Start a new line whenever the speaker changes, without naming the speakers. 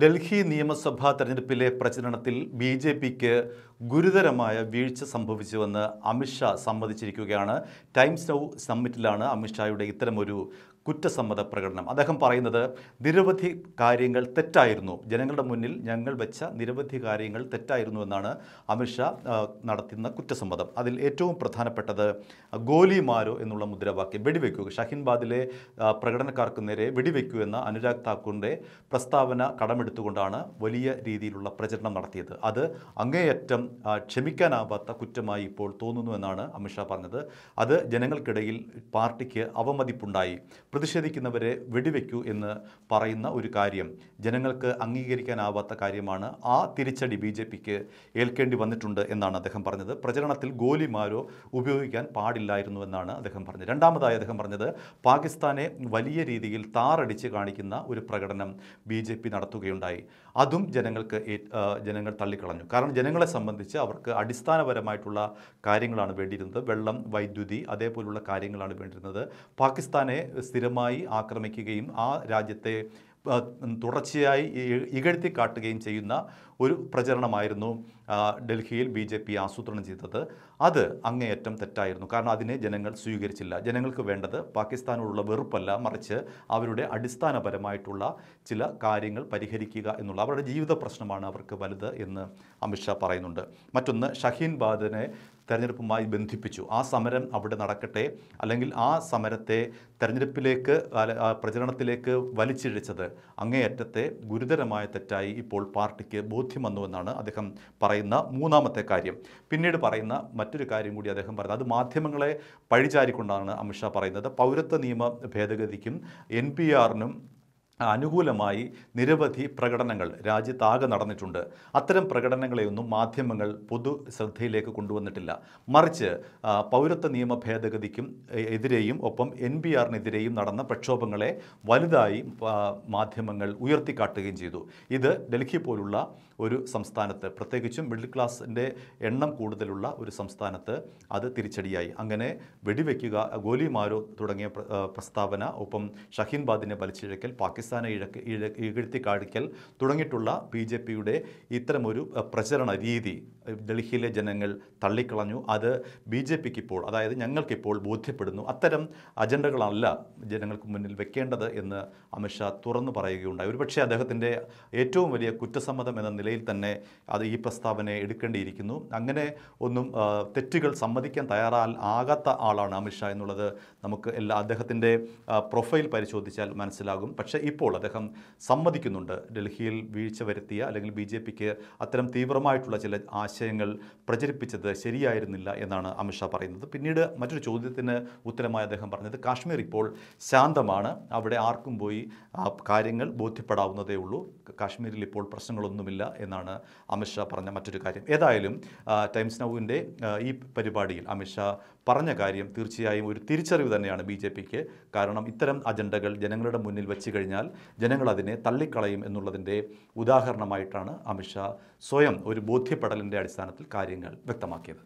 ഡൽഹി നിയമസഭാ തെരഞ്ഞെടുപ്പിലെ പ്രചരണത്തിൽ B J പിക്ക് ഗുരുതരമായ വീഴ്ച സംഭവിച്ചുവെന്ന് അമിത്ഷാ സമ്മതിച്ചിരിക്കുകയാണ് ടൈംസ് നൗ സമ്മിറ്റിലാണ് അമിത്ഷായുടെ ഇത്തരമൊരു കുറ്റസമ്മത പ്രകടനം അദ്ദേഹം പറയുന്നത് നിരവധി കാര്യങ്ങൾ തെറ്റായിരുന്നു ജനങ്ങളുടെ മുന്നിൽ ഞങ്ങൾ വെച്ച നിരവധി കാര്യങ്ങൾ തെറ്റായിരുന്നു എന്നാണ് അമിത്ഷാ നടത്തുന്ന കുറ്റസമ്മതം അതിൽ ഏറ്റവും പ്രധാനപ്പെട്ടത് ഗോലിമാരോ എന്നുള്ള മുദ്രാവാക്യം വെടിവെക്കുക ഷഹിൻബാദിലെ പ്രകടനക്കാർക്ക് നേരെ വെടിവെക്കൂ എന്ന അനുരാഗ് താക്കൂറിൻ്റെ പ്രസ്താവന കടമെടുത്തുകൊണ്ടാണ് വലിയ രീതിയിലുള്ള പ്രചരണം നടത്തിയത് അത് അങ്ങേയറ്റം ക്ഷമിക്കാനാവാത്ത കുറ്റമായി ഇപ്പോൾ തോന്നുന്നു എന്നാണ് അമിത്ഷാ പറഞ്ഞത് അത് ജനങ്ങൾക്കിടയിൽ പാർട്ടിക്ക് അവമതിപ്പുണ്ടായി പ്രതിഷേധിക്കുന്നവരെ വെടിവെക്കൂ എന്ന് പറയുന്ന ഒരു കാര്യം ജനങ്ങൾക്ക് അംഗീകരിക്കാനാവാത്ത കാര്യമാണ് ആ തിരിച്ചടി ബി ജെ പിക്ക് ഏൽക്കേണ്ടി വന്നിട്ടുണ്ട് എന്നാണ് അദ്ദേഹം പറഞ്ഞത് പ്രചരണത്തിൽ ഗോലിമാരോ ഉപയോഗിക്കാൻ പാടില്ലായിരുന്നു എന്നാണ് അദ്ദേഹം പറഞ്ഞത് രണ്ടാമതായി അദ്ദേഹം പറഞ്ഞത് പാകിസ്ഥാനെ വലിയ രീതിയിൽ താറടിച്ച് കാണിക്കുന്ന ഒരു പ്രകടനം ബി ജെ പി നടത്തുകയുണ്ടായി അതും ജനങ്ങൾക്ക് ജനങ്ങൾ തള്ളിക്കളഞ്ഞു കാരണം ജനങ്ങളെ സംബന്ധിച്ച് അവർക്ക് അടിസ്ഥാനപരമായിട്ടുള്ള കാര്യങ്ങളാണ് വേണ്ടിയിരുന്നത് വെള്ളം വൈദ്യുതി അതേപോലുള്ള കാര്യങ്ങളാണ് വേണ്ടിയിരുന്നത് പാകിസ്ഥാനെ സ്ഥിര സ്ഥിരമായി ആക്രമിക്കുകയും ആ രാജ്യത്തെ തുടർച്ചയായി ഇകഴ്ത്തി കാട്ടുകയും ചെയ്യുന്ന ഒരു പ്രചരണമായിരുന്നു ഡൽഹിയിൽ ബി ജെ പി ആസൂത്രണം ചെയ്തത് അത് അങ്ങേയറ്റം തെറ്റായിരുന്നു കാരണം അതിനെ ജനങ്ങൾ സ്വീകരിച്ചില്ല ജനങ്ങൾക്ക് വേണ്ടത് പാകിസ്ഥാനോടുള്ള വെറുപ്പല്ല മറിച്ച് അവരുടെ അടിസ്ഥാനപരമായിട്ടുള്ള ചില കാര്യങ്ങൾ പരിഹരിക്കുക എന്നുള്ള അവരുടെ ജീവിത പ്രശ്നമാണ് അവർക്ക് വലുത് എന്ന് അമിത്ഷാ പറയുന്നുണ്ട് മറ്റൊന്ന് ഷഹീൻ ബാദിനെ തെരഞ്ഞെടുപ്പുമായി ബന്ധിപ്പിച്ചു ആ സമരം അവിടെ നടക്കട്ടെ അല്ലെങ്കിൽ ആ സമരത്തെ തെരഞ്ഞെടുപ്പിലേക്ക് പ്രചരണത്തിലേക്ക് വലിച്ചിഴച്ചത് അങ്ങേയറ്റത്തെ ഗുരുതരമായ തെറ്റായി ഇപ്പോൾ പാർട്ടിക്ക് ബോധ്യം ബോധ്യം വന്നുവെന്നാണ് അദ്ദേഹം പറയുന്ന മൂന്നാമത്തെ കാര്യം പിന്നീട് പറയുന്ന മറ്റൊരു കാര്യം കൂടി അദ്ദേഹം പറയുന്നത് അത് മാധ്യമങ്ങളെ പഴിചാരിക്കൊണ്ടാണ് അമിത്ഷാ പറയുന്നത് പൗരത്വ നിയമ ഭേദഗതിക്കും എൻ പി ആറിനും അനുകൂലമായി നിരവധി പ്രകടനങ്ങൾ രാജ്യത്താകെ നടന്നിട്ടുണ്ട് അത്തരം പ്രകടനങ്ങളെയൊന്നും മാധ്യമങ്ങൾ പൊതു ശ്രദ്ധയിലേക്ക് കൊണ്ടുവന്നിട്ടില്ല മറിച്ച് പൗരത്വ നിയമ ഭേദഗതിക്കും എതിരെയും ഒപ്പം എൻ ബി ആറിനെതിരെയും നടന്ന പ്രക്ഷോഭങ്ങളെ വലുതായി മാധ്യമങ്ങൾ ഉയർത്തിക്കാട്ടുകയും ചെയ്തു ഇത് ഡൽഹി പോലുള്ള ഒരു സംസ്ഥാനത്ത് പ്രത്യേകിച്ചും മിഡിൽ ക്ലാസിൻ്റെ എണ്ണം കൂടുതലുള്ള ഒരു സംസ്ഥാനത്ത് അത് തിരിച്ചടിയായി അങ്ങനെ വെടിവെക്കുക ഗോലിമാരോ തുടങ്ങിയ പ്രസ്താവന ഒപ്പം ഷഹീൻബാദിനെ വലിച്ചിഴക്കൽ പാകിസ്ഥാൻ അടിസ്ഥാന ഇഴക്ക് ഇകഴ്ത്തി കാണിക്കൽ തുടങ്ങിയിട്ടുള്ള ബി ജെ പിയുടെ ഇത്തരമൊരു പ്രചരണ രീതി ഡൽഹിയിലെ ജനങ്ങൾ തള്ളിക്കളഞ്ഞു അത് ബി ജെ പിക്ക് ഇപ്പോൾ അതായത് ഞങ്ങൾക്കിപ്പോൾ ബോധ്യപ്പെടുന്നു അത്തരം അജണ്ടകളല്ല ജനങ്ങൾക്ക് മുന്നിൽ വെക്കേണ്ടത് എന്ന് അമിത്ഷാ തുറന്നു പറയുകയുണ്ടായി ഒരുപക്ഷെ അദ്ദേഹത്തിൻ്റെ ഏറ്റവും വലിയ കുറ്റസമ്മതം എന്ന നിലയിൽ തന്നെ അത് ഈ പ്രസ്താവനയെ എടുക്കേണ്ടിയിരിക്കുന്നു അങ്ങനെ ഒന്നും തെറ്റുകൾ സമ്മതിക്കാൻ തയ്യാറാ ആകാത്ത ആളാണ് അമിത്ഷാ എന്നുള്ളത് നമുക്ക് എല്ലാ അദ്ദേഹത്തിൻ്റെ പ്രൊഫൈൽ പരിശോധിച്ചാൽ മനസ്സിലാകും പക്ഷേ ഈ ഇപ്പോൾ അദ്ദേഹം സമ്മതിക്കുന്നുണ്ട് ഡൽഹിയിൽ വീഴ്ച വരുത്തിയ അല്ലെങ്കിൽ ബി ജെ പിക്ക് അത്തരം തീവ്രമായിട്ടുള്ള ചില ആശയങ്ങൾ പ്രചരിപ്പിച്ചത് ശരിയായിരുന്നില്ല എന്നാണ് അമിത്ഷാ പറയുന്നത് പിന്നീട് മറ്റൊരു ചോദ്യത്തിന് ഉത്തരമായി അദ്ദേഹം പറഞ്ഞത് കാശ്മീർ ഇപ്പോൾ ശാന്തമാണ് അവിടെ ആർക്കും പോയി കാര്യങ്ങൾ ബോധ്യപ്പെടാവുന്നതേ ഉള്ളൂ കാശ്മീരിൽ ഇപ്പോൾ പ്രശ്നങ്ങളൊന്നുമില്ല എന്നാണ് അമിത്ഷാ പറഞ്ഞ മറ്റൊരു കാര്യം ഏതായാലും ടൈംസ് നൗവിൻ്റെ ഈ പരിപാടിയിൽ അമിത്ഷാ പറഞ്ഞ കാര്യം തീർച്ചയായും ഒരു തിരിച്ചറിവ് തന്നെയാണ് ബി കാരണം ഇത്തരം അജണ്ടകൾ ജനങ്ങളുടെ മുന്നിൽ വെച്ച് കഴിഞ്ഞാൽ ജനങ്ങൾ അതിനെ തള്ളിക്കളയും എന്നുള്ളതിൻ്റെ ഉദാഹരണമായിട്ടാണ് അമിത്ഷാ സ്വയം ഒരു ബോധ്യപ്പെടലിൻ്റെ അടിസ്ഥാനത്തിൽ കാര്യങ്ങൾ വ്യക്തമാക്കിയത്